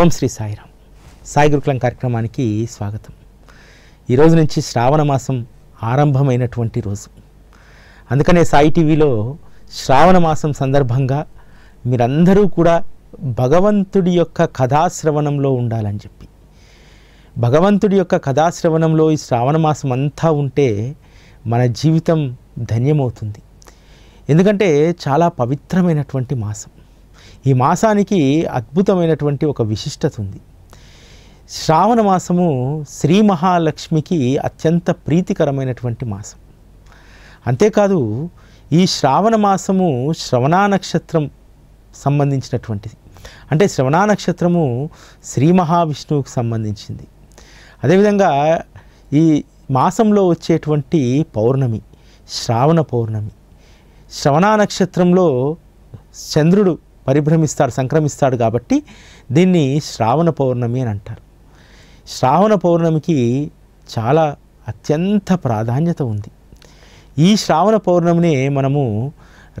ఓం శ్రీ సాయిరామ్ సాయి గురుకులం కార్యక్రమానికి స్వాగతం ఈరోజు నుంచి శ్రావణ మాసం ఆరంభమైనటువంటి రోజు అందుకనే సాయి టీవీలో శ్రావణ మాసం సందర్భంగా మీరందరూ కూడా భగవంతుడి యొక్క కథాశ్రవణంలో ఉండాలని చెప్పి భగవంతుడి యొక్క కథాశ్రవణంలో ఈ శ్రావణ మాసం అంతా ఉంటే మన జీవితం ధన్యమవుతుంది ఎందుకంటే చాలా పవిత్రమైనటువంటి మాసం ఈ మాసానికి అద్భుతమైనటువంటి ఒక విశిష్టత ఉంది శ్రావణ మాసము శ్రీ మహాలక్ష్మికి అత్యంత ప్రీతికరమైనటువంటి మాసం అంతేకాదు ఈ శ్రావణ మాసము శ్రవణా నక్షత్రం సంబంధించినటువంటిది అంటే శ్రవణా నక్షత్రము శ్రీ మహావిష్ణువుకు సంబంధించింది అదేవిధంగా ఈ మాసంలో వచ్చేటువంటి పౌర్ణమి శ్రావణ పౌర్ణమి శ్రవణా నక్షత్రంలో చంద్రుడు పరిభ్రమిస్తాడు సంక్రమిస్తాడు కాబట్టి దీన్ని శ్రావణ పౌర్ణమి అని అంటారు శ్రావణ పౌర్ణమికి చాలా అత్యంత ప్రాధాన్యత ఉంది ఈ శ్రావణ పౌర్ణమినే మనము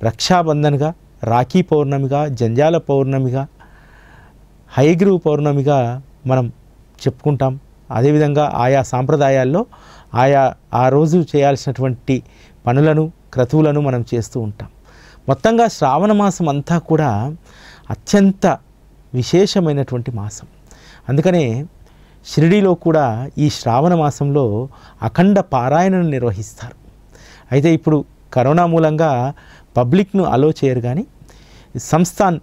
రక్షాబంధన్గా రాఖీ పౌర్ణమిగా జంజాల పౌర్ణమిగా హయగ్రీవ్ పౌర్ణమిగా మనం చెప్పుకుంటాం అదేవిధంగా ఆయా సాంప్రదాయాల్లో ఆయా ఆ రోజు చేయాల్సినటువంటి పనులను క్రతువులను మనం చేస్తూ ఉంటాం మొత్తంగా శ్రావణ మాసం అంతా కూడా అత్యంత విశేషమైనటువంటి మాసం అందుకనే షిరిడీలో కూడా ఈ శ్రావణ మాసంలో అఖండ పారాయణను నిర్వహిస్తారు అయితే ఇప్పుడు కరోనా మూలంగా పబ్లిక్ను అలో చేయరు కానీ సంస్థాన్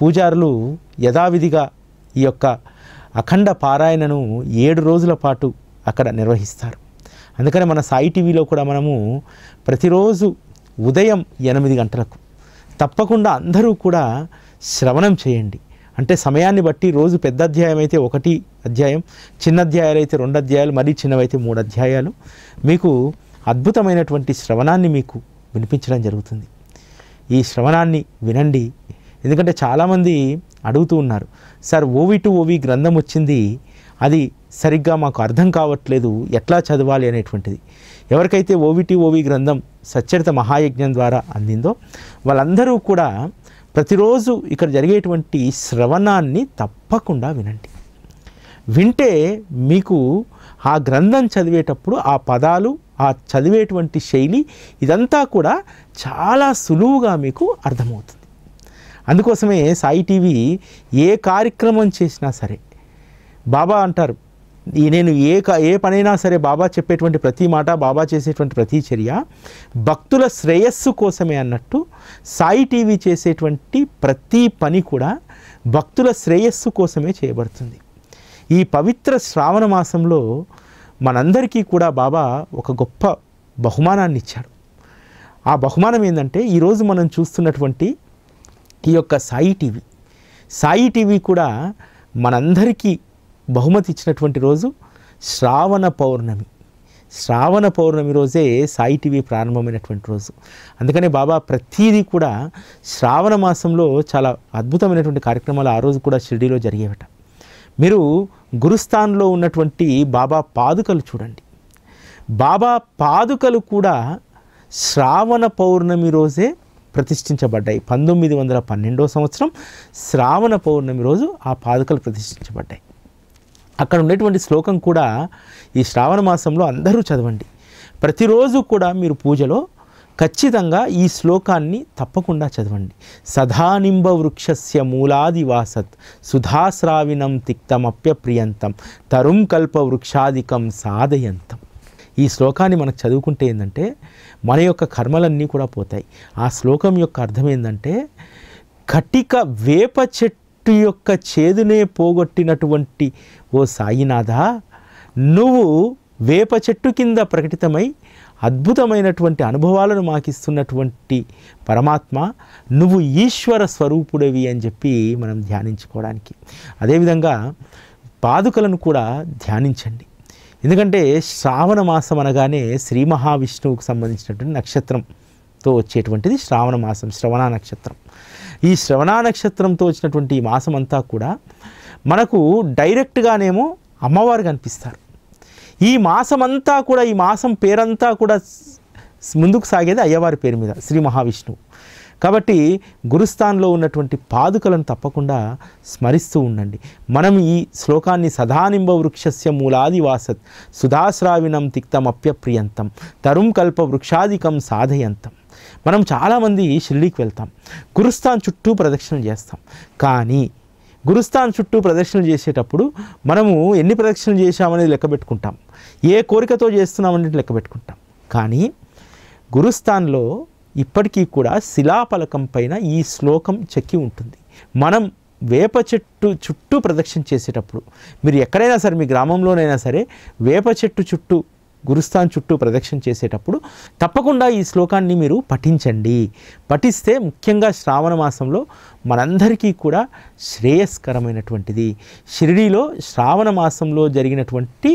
పూజారులు యథావిధిగా ఈ యొక్క అఖండ పారాయణను ఏడు రోజుల పాటు అక్కడ నిర్వహిస్తారు అందుకనే మన సాయి టీవీలో కూడా మనము ప్రతిరోజు ఉదయం ఎనిమిది గంటలకు తప్పకుండా అందరూ కూడా శ్రవణం చేయండి అంటే సమయాన్ని బట్టి రోజు పెద్ద అధ్యాయం అయితే ఒకటి అధ్యాయం చిన్న అధ్యాయాలు అయితే రెండు అధ్యాయాలు మరీ చిన్నవైతే మూడు అధ్యాయాలు మీకు అద్భుతమైనటువంటి శ్రవణాన్ని మీకు వినిపించడం జరుగుతుంది ఈ శ్రవణాన్ని వినండి ఎందుకంటే చాలామంది అడుగుతూ ఉన్నారు సార్ ఓవి టు ఓవి గ్రంథం వచ్చింది అది సరిగ్గా మాకు అర్థం కావట్లేదు ఎట్లా చదవాలి అనేటువంటిది ఎవరికైతే ఓవిటి ఓవి గ్రంథం సచ్చరిత మహాయజ్ఞం ద్వారా అందిందో వాళ్ళందరూ కూడా ప్రతిరోజు ఇక్కడ జరిగేటువంటి శ్రవణాన్ని తప్పకుండా వినండి వింటే మీకు ఆ గ్రంథం చదివేటప్పుడు ఆ పదాలు ఆ చదివేటువంటి శైలి ఇదంతా కూడా చాలా సులువుగా మీకు అర్థమవుతుంది అందుకోసమే సాయి టీవీ ఏ కార్యక్రమం చేసినా సరే బాబా అంటారు నేను ఏ ఏ పనైనా సరే బాబా చెప్పేటువంటి ప్రతి మాట బాబా చేసేటువంటి ప్రతి చర్య భక్తుల శ్రేయస్సు కోసమే అన్నట్టు సాయి టీవీ చేసేటువంటి ప్రతి పని కూడా భక్తుల శ్రేయస్సు కోసమే చేయబడుతుంది ఈ పవిత్ర శ్రావణ మాసంలో మనందరికీ కూడా బాబా ఒక గొప్ప బహుమానాన్ని ఇచ్చాడు ఆ బహుమానం ఏంటంటే ఈరోజు మనం చూస్తున్నటువంటి ఈ యొక్క సాయి టీవీ సాయి టీవీ కూడా మనందరికీ బహుమతి ఇచ్చినటువంటి రోజు శ్రావణ పౌర్ణమి శ్రావణ పౌర్ణమి రోజే సాయి టీవీ ప్రారంభమైనటువంటి రోజు అందుకనే బాబా ప్రతీదీ కూడా శ్రావణ మాసంలో చాలా అద్భుతమైనటువంటి కార్యక్రమాలు ఆ రోజు కూడా షిర్డీలో జరిగేవట మీరు గురుస్థాన్లో ఉన్నటువంటి బాబా పాదుకలు చూడండి బాబా పాదుకలు కూడా శ్రావణ పౌర్ణమి రోజే ప్రతిష్ఠించబడ్డాయి పంతొమ్మిది వందల పన్నెండో సంవత్సరం శ్రావణ పౌర్ణమి రోజు ఆ పాదుకలు ప్రతిష్ఠించబడ్డాయి అక్కడ ఉండేటువంటి శ్లోకం కూడా ఈ శ్రావణ మాసంలో అందరూ చదవండి ప్రతిరోజు కూడా మీరు పూజలో ఖచ్చితంగా ఈ శ్లోకాన్ని తప్పకుండా చదవండి సదానింబ వృక్షస్య మూలాదివాసత్ సుధాశ్రావినం తిక్తమప్యప్రియంతం తరుం కల్ప వృక్షాధికం సాధయంతం ఈ శ్లోకాన్ని మనకు చదువుకుంటే ఏంటంటే మన యొక్క కర్మలన్నీ కూడా పోతాయి ఆ శ్లోకం యొక్క అర్థం ఏంటంటే కటిక వేప చెట్టు చెట్టు యొక్క చేదునే పోగొట్టినటువంటి ఓ సాయినాథ నువ్వు వేప చెట్టు కింద ప్రకటితమై అద్భుతమైనటువంటి అనుభవాలను మాకిస్తున్నటువంటి పరమాత్మ నువ్వు ఈశ్వర స్వరూపుడవి అని చెప్పి మనం ధ్యానించుకోవడానికి అదేవిధంగా పాదుకలను కూడా ధ్యానించండి ఎందుకంటే శ్రావణ మాసం అనగానే శ్రీ మహావిష్ణువుకు సంబంధించినటువంటి నక్షత్రంతో వచ్చేటువంటిది శ్రావణ మాసం శ్రవణ నక్షత్రం ఈ శ్రవణ నక్షత్రంతో వచ్చినటువంటి ఈ మాసం అంతా కూడా మనకు డైరెక్ట్గానేమో అమ్మవారు కనిపిస్తారు ఈ మాసం అంతా కూడా ఈ మాసం పేరంతా కూడా ముందుకు సాగేది అయ్యవారి పేరు మీద శ్రీ మహావిష్ణువు కాబట్టి గురుస్థాన్లో ఉన్నటువంటి పాదుకలను తప్పకుండా స్మరిస్తూ ఉండండి మనం ఈ శ్లోకాన్ని సదానింబ వృక్షస్య మూలాది వాసత్ సుధాశ్రావిణం తిక్తమప్యప్రియంతం తరుం కల్ప వృక్షాధికం సాధయంతం మనం చాలామంది షిల్లీకి వెళ్తాం గురుస్థాన్ చుట్టూ ప్రదక్షిణలు చేస్తాం కానీ గురుస్థాన్ చుట్టూ ప్రదక్షిణలు చేసేటప్పుడు మనము ఎన్ని ప్రదక్షిణలు చేశామనేది లెక్క పెట్టుకుంటాం ఏ కోరికతో చేస్తున్నామనేది లెక్క పెట్టుకుంటాం కానీ గురుస్థాన్లో ఇప్పటికీ కూడా శిలాఫలకం పైన ఈ శ్లోకం చెక్కి ఉంటుంది మనం వేప చెట్టు చుట్టూ ప్రదక్షిణ చేసేటప్పుడు మీరు ఎక్కడైనా సరే మీ గ్రామంలోనైనా సరే వేప చెట్టు చుట్టూ గురుస్థాన్ చుట్టూ ప్రదక్షిణ చేసేటప్పుడు తప్పకుండా ఈ శ్లోకాన్ని మీరు పఠించండి పఠిస్తే ముఖ్యంగా శ్రావణ మాసంలో మనందరికీ కూడా శ్రేయస్కరమైనటువంటిది షిరిడీలో శ్రావణ మాసంలో జరిగినటువంటి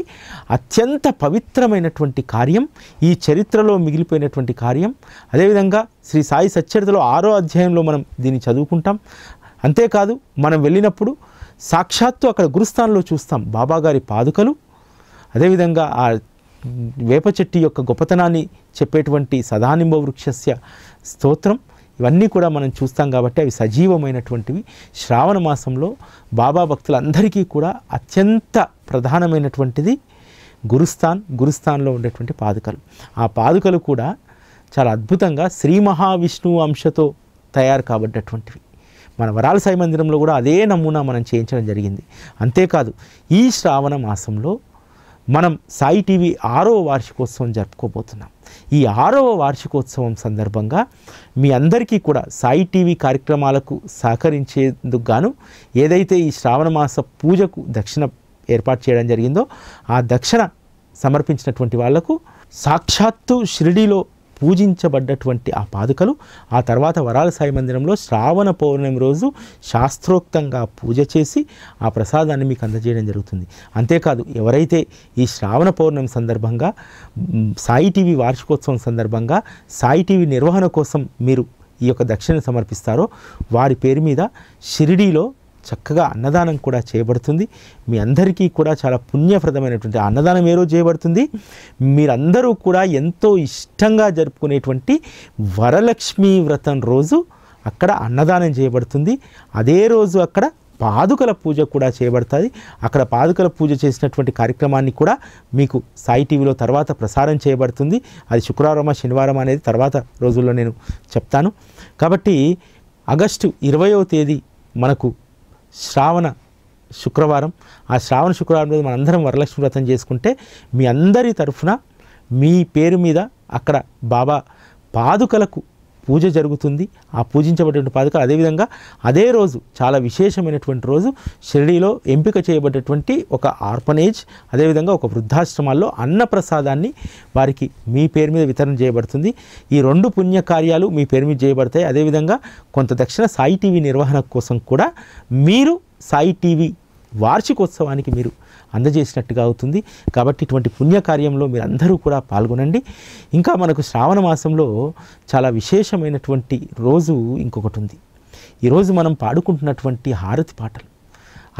అత్యంత పవిత్రమైనటువంటి కార్యం ఈ చరిత్రలో మిగిలిపోయినటువంటి కార్యం అదేవిధంగా శ్రీ సాయి సచ్చరితలో ఆరో అధ్యాయంలో మనం దీన్ని చదువుకుంటాం అంతేకాదు మనం వెళ్ళినప్పుడు సాక్షాత్తు అక్కడ గురుస్థాన్లో చూస్తాం బాబాగారి పాదుకలు అదేవిధంగా ఆ వేప చెట్టు యొక్క గొప్పతనాన్ని చెప్పేటువంటి సదానింబ వృక్షస్య స్తోత్రం ఇవన్నీ కూడా మనం చూస్తాం కాబట్టి అవి సజీవమైనటువంటివి శ్రావణ మాసంలో బాబా భక్తులందరికీ కూడా అత్యంత ప్రధానమైనటువంటిది గురుస్థాన్ గురుస్థాన్లో ఉండేటువంటి పాదుకలు ఆ పాదుకలు కూడా చాలా అద్భుతంగా శ్రీ మహావిష్ణువు అంశతో తయారు కాబడ్డటువంటివి మన వరాల సాయి మందిరంలో కూడా అదే నమూనా మనం చేయించడం జరిగింది అంతేకాదు ఈ శ్రావణ మాసంలో మనం సాయి టీవీ ఆరవ వార్షికోత్సవం జరుపుకోబోతున్నాం ఈ ఆరవ వార్షికోత్సవం సందర్భంగా మీ అందరికీ కూడా సాయి టీవీ కార్యక్రమాలకు సహకరించేందుకు గాను ఏదైతే ఈ శ్రావణ మాస పూజకు దక్షిణ ఏర్పాటు చేయడం జరిగిందో ఆ దక్షిణ సమర్పించినటువంటి వాళ్లకు సాక్షాత్తు షిరిడీలో పూజించబడ్డటువంటి ఆ పాదుకలు ఆ తర్వాత వరాల సాయి మందిరంలో శ్రావణ పౌర్ణమి రోజు శాస్త్రోక్తంగా పూజ చేసి ఆ ప్రసాదాన్ని మీకు అందజేయడం జరుగుతుంది అంతేకాదు ఎవరైతే ఈ శ్రావణ పౌర్ణమి సందర్భంగా సాయి టీవీ వార్షికోత్సవం సందర్భంగా సాయి టీవీ నిర్వహణ కోసం మీరు ఈ యొక్క దక్షిణ సమర్పిస్తారో వారి పేరు మీద షిరిడీలో చక్కగా అన్నదానం కూడా చేయబడుతుంది మీ అందరికీ కూడా చాలా పుణ్యప్రదమైనటువంటి అన్నదానం ఏ రోజు చేయబడుతుంది మీరందరూ కూడా ఎంతో ఇష్టంగా జరుపుకునేటువంటి వరలక్ష్మి వ్రతం రోజు అక్కడ అన్నదానం చేయబడుతుంది అదే రోజు అక్కడ పాదుకల పూజ కూడా చేయబడుతుంది అక్కడ పాదుకల పూజ చేసినటువంటి కార్యక్రమాన్ని కూడా మీకు సాయి టీవీలో తర్వాత ప్రసారం చేయబడుతుంది అది శుక్రవారం శనివారం అనేది తర్వాత రోజుల్లో నేను చెప్తాను కాబట్టి ఆగస్టు ఇరవయో తేదీ మనకు శ్రావణ శుక్రవారం ఆ శ్రావణ శుక్రవారం రోజు మనందరం వరలక్ష్మి వ్రతం చేసుకుంటే మీ అందరి తరఫున మీ పేరు మీద అక్కడ బాబా పాదుకలకు పూజ జరుగుతుంది ఆ పూజించబడేటువంటి పాదుక అదేవిధంగా అదే రోజు చాలా విశేషమైనటువంటి రోజు షిరిడిలో ఎంపిక చేయబడేటువంటి ఒక ఆర్పనేజ్ అదేవిధంగా ఒక వృద్ధాశ్రమాల్లో అన్నప్రసాదాన్ని వారికి మీ పేరు మీద వితరణ చేయబడుతుంది ఈ రెండు పుణ్యకార్యాలు మీ పేరు మీద చేయబడతాయి అదేవిధంగా కొంత దక్షిణ సాయి టీవీ నిర్వహణ కోసం కూడా మీరు సాయి టీవీ వార్షికోత్సవానికి మీరు అందజేసినట్టుగా అవుతుంది కాబట్టి ఇటువంటి పుణ్యకార్యంలో మీరు అందరూ కూడా పాల్గొనండి ఇంకా మనకు శ్రావణ మాసంలో చాలా విశేషమైనటువంటి రోజు ఇంకొకటి ఉంది ఈరోజు మనం పాడుకుంటున్నటువంటి హారతి పాటలు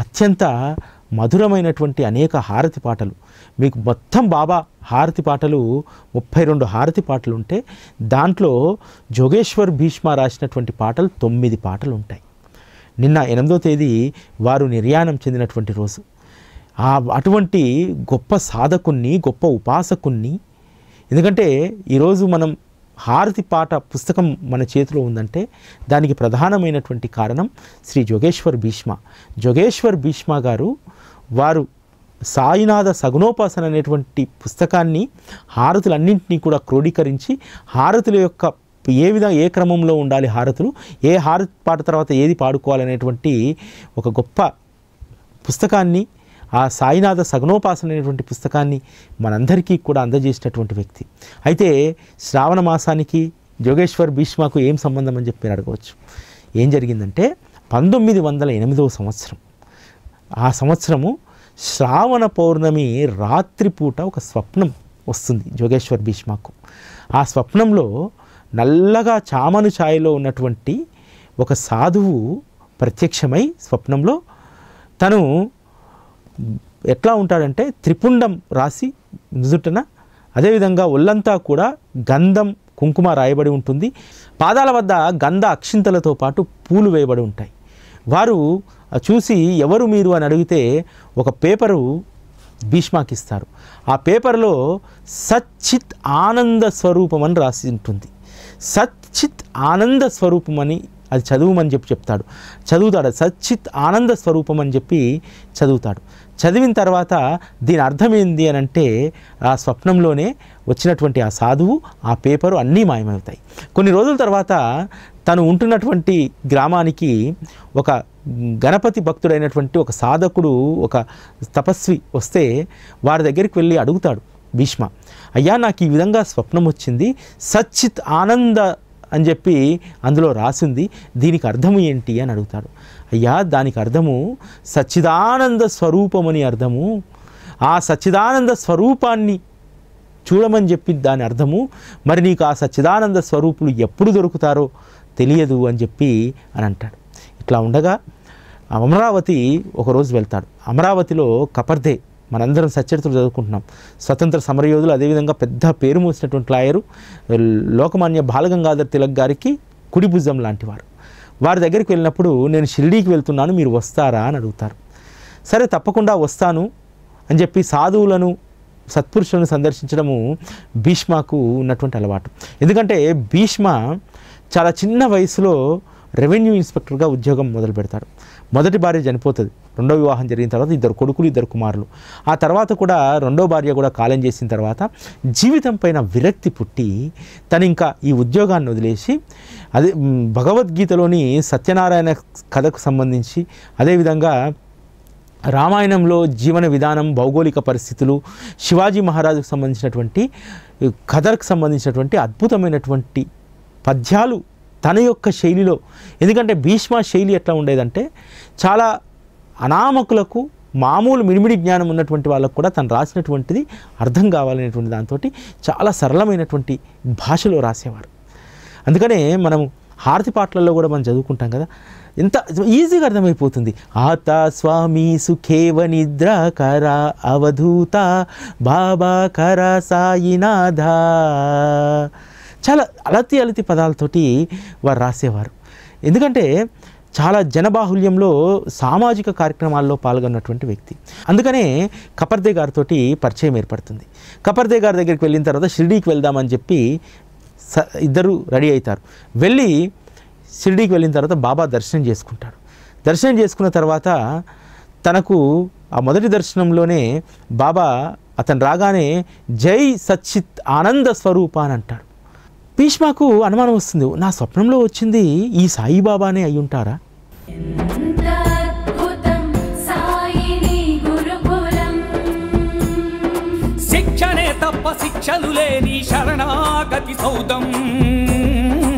అత్యంత మధురమైనటువంటి అనేక హారతి పాటలు మీకు మొత్తం బాబా హారతి పాటలు ముప్పై రెండు హారతి పాటలు ఉంటే దాంట్లో జోగేశ్వర్ భీష్మ రాసినటువంటి పాటలు తొమ్మిది పాటలు ఉంటాయి నిన్న ఎనిమిదో తేదీ వారు నిర్యాణం చెందినటువంటి రోజు ఆ అటువంటి గొప్ప సాధకుణ్ణి గొప్ప ఉపాసకుణ్ణి ఎందుకంటే ఈరోజు మనం హారతి పాట పుస్తకం మన చేతిలో ఉందంటే దానికి ప్రధానమైనటువంటి కారణం శ్రీ జోగేశ్వర్ భీష్మ జోగేశ్వర్ భీష్మ గారు వారు సాయినాథ సగుణోపాసన అనేటువంటి పుస్తకాన్ని హారతులన్నింటినీ కూడా క్రోడీకరించి హారతుల యొక్క ఏ విధంగా ఏ క్రమంలో ఉండాలి హారతులు ఏ హారతి పాట తర్వాత ఏది పాడుకోవాలనేటువంటి ఒక గొప్ప పుస్తకాన్ని ఆ సాయినాథ సగనోపాసన అనేటువంటి పుస్తకాన్ని మనందరికీ కూడా అందజేసినటువంటి వ్యక్తి అయితే శ్రావణ మాసానికి జోగేశ్వర్ భీష్మాకు ఏం సంబంధం అని చెప్పి మీరు అడగవచ్చు ఏం జరిగిందంటే పంతొమ్మిది వందల ఎనిమిదవ సంవత్సరం ఆ సంవత్సరము శ్రావణ పౌర్ణమి రాత్రిపూట ఒక స్వప్నం వస్తుంది జోగేశ్వర్ భీష్మాకు ఆ స్వప్నంలో నల్లగా చామను ఛాయలో ఉన్నటువంటి ఒక సాధువు ప్రత్యక్షమై స్వప్నంలో తను ఎట్లా ఉంటాడంటే త్రిపుండం రాసి నుదుటన అదేవిధంగా ఒళ్ళంతా కూడా గంధం కుంకుమ రాయబడి ఉంటుంది పాదాల వద్ద గంధ అక్షింతలతో పాటు పూలు వేయబడి ఉంటాయి వారు చూసి ఎవరు మీరు అని అడిగితే ఒక పేపరు భీష్మాకిస్తారు ఆ పేపర్లో సచ్చిత్ ఆనంద స్వరూపం అని రాసి ఉంటుంది సచ్చిత్ ఆనంద స్వరూపం అని అది చదువుమని చెప్పి చెప్తాడు చదువుతాడు సచ్చిత్ ఆనంద స్వరూపం అని చెప్పి చదువుతాడు చదివిన తర్వాత దీని అర్థమైంది అని అంటే ఆ స్వప్నంలోనే వచ్చినటువంటి ఆ సాధువు ఆ పేపరు అన్నీ మాయమవుతాయి కొన్ని రోజుల తర్వాత తను ఉంటున్నటువంటి గ్రామానికి ఒక గణపతి భక్తుడైనటువంటి ఒక సాధకుడు ఒక తపస్వి వస్తే వారి దగ్గరికి వెళ్ళి అడుగుతాడు భీష్మ అయ్యా నాకు ఈ విధంగా స్వప్నం వచ్చింది సచ్చిత్ ఆనంద అని చెప్పి అందులో రాసింది దీనికి అర్థం ఏంటి అని అడుగుతాడు అయ్యా దానికి అర్థము సచ్చిదానంద స్వరూపమని అర్థము ఆ సచ్చిదానంద స్వరూపాన్ని చూడమని చెప్పి దాని అర్థము మరి నీకు ఆ సచ్చిదానంద స్వరూపులు ఎప్పుడు దొరుకుతారో తెలియదు అని చెప్పి అని అంటాడు ఇట్లా ఉండగా అమరావతి ఒకరోజు వెళ్తాడు అమరావతిలో కపర్దే మనందరం సచ్చరిత్రలు చదువుకుంటున్నాం స్వతంత్ర సమరయోధులు అదేవిధంగా పెద్ద పేరు మూసినటువంటి లాయరు లోకమాన్య బాలగంగాధర్ తిలక్ గారికి కుడిభుజం లాంటివారు వారి దగ్గరికి వెళ్ళినప్పుడు నేను షిరిడీకి వెళ్తున్నాను మీరు వస్తారా అని అడుగుతారు సరే తప్పకుండా వస్తాను అని చెప్పి సాధువులను సత్పురుషులను సందర్శించడము భీష్మకు ఉన్నటువంటి అలవాటు ఎందుకంటే భీష్మ చాలా చిన్న వయసులో రెవెన్యూ ఇన్స్పెక్టర్గా ఉద్యోగం మొదలు పెడతాడు మొదటి భార్య చనిపోతుంది రెండో వివాహం జరిగిన తర్వాత ఇద్దరు కొడుకులు ఇద్దరు కుమారులు ఆ తర్వాత కూడా రెండో భార్య కూడా కాలం చేసిన తర్వాత జీవితం పైన విరక్తి పుట్టి తను ఇంకా ఈ ఉద్యోగాన్ని వదిలేసి అదే భగవద్గీతలోని సత్యనారాయణ కథకు సంబంధించి అదేవిధంగా రామాయణంలో జీవన విధానం భౌగోళిక పరిస్థితులు శివాజీ మహారాజుకు సంబంధించినటువంటి కథలకు సంబంధించినటువంటి అద్భుతమైనటువంటి పద్యాలు తన యొక్క శైలిలో ఎందుకంటే భీష్మ శైలి ఎట్లా ఉండేదంటే చాలా అనామకులకు మామూలు మిడిమిడి జ్ఞానం ఉన్నటువంటి వాళ్ళకు కూడా తను రాసినటువంటిది అర్థం కావాలనేటువంటి దాంతో చాలా సరళమైనటువంటి భాషలో రాసేవారు అందుకనే మనము హారతి పాటలలో కూడా మనం చదువుకుంటాం కదా ఎంత ఈజీగా అర్థమైపోతుంది ఆత స్వామి సుఖేవ నిద్ర కర అవధూత బాబా కర సాయినాథ చాలా అలతి అలతి పదాలతోటి వారు రాసేవారు ఎందుకంటే చాలా జనబాహుల్యంలో సామాజిక కార్యక్రమాల్లో పాల్గొన్నటువంటి వ్యక్తి అందుకనే కపర్దే గారితో పరిచయం ఏర్పడుతుంది కపర్దే గారి దగ్గరికి వెళ్ళిన తర్వాత షిర్డీకి వెళ్దామని చెప్పి స ఇద్దరు రెడీ అవుతారు వెళ్ళి షిర్డీకి వెళ్ళిన తర్వాత బాబా దర్శనం చేసుకుంటాడు దర్శనం చేసుకున్న తర్వాత తనకు ఆ మొదటి దర్శనంలోనే బాబా అతను రాగానే జై సచ్చిత్ ఆనంద స్వరూప అని అంటాడు భీష్మకు అనుమానం వస్తుంది నా స్వప్నంలో వచ్చింది ఈ సాయిబాబానే అయి ఉంటారా శిక్షణే తప్ప శిక్షలు లేని శరణాగతి సౌదం